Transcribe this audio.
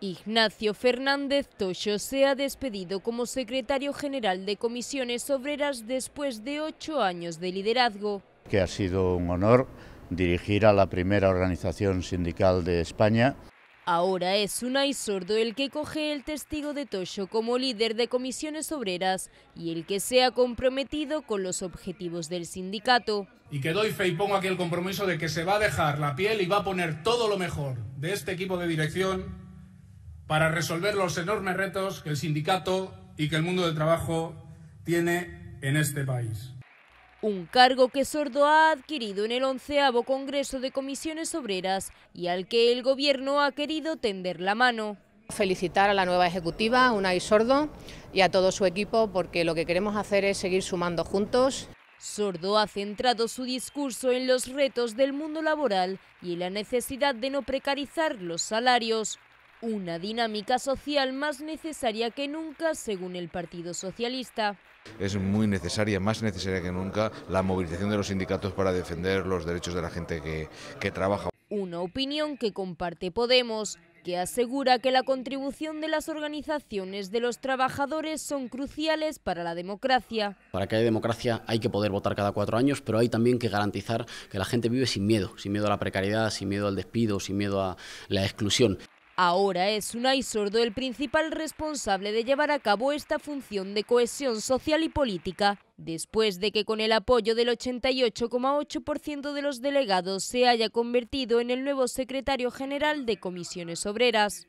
Ignacio Fernández Tocho se ha despedido como secretario general de comisiones obreras después de ocho años de liderazgo. Que ha sido un honor dirigir a la primera organización sindical de España. Ahora es Unai Sordo el que coge el testigo de Tocho como líder de comisiones obreras y el que se ha comprometido con los objetivos del sindicato. Y que doy fe y pongo aquí el compromiso de que se va a dejar la piel y va a poner todo lo mejor de este equipo de dirección para resolver los enormes retos que el sindicato y que el mundo del trabajo tiene en este país. Un cargo que Sordo ha adquirido en el onceavo Congreso de Comisiones Obreras y al que el Gobierno ha querido tender la mano. Felicitar a la nueva ejecutiva, Unai Sordo, y a todo su equipo porque lo que queremos hacer es seguir sumando juntos. Sordo ha centrado su discurso en los retos del mundo laboral y en la necesidad de no precarizar los salarios. Una dinámica social más necesaria que nunca, según el Partido Socialista. Es muy necesaria, más necesaria que nunca, la movilización de los sindicatos para defender los derechos de la gente que, trabaja. Una opinión que comparte Podemos, que asegura que la contribución de las organizaciones de los trabajadores son cruciales para la democracia. Para que haya democracia hay que poder votar cada cuatro años, pero hay también que garantizar que la gente vive sin miedo, sin miedo a la precariedad, sin miedo al despido, sin miedo a la exclusión. Ahora es Unai Sordo el principal responsable de llevar a cabo esta función de cohesión social y política, después de que con el apoyo del 88,8% de los delegados se haya convertido en el nuevo secretario general de Comisiones Obreras.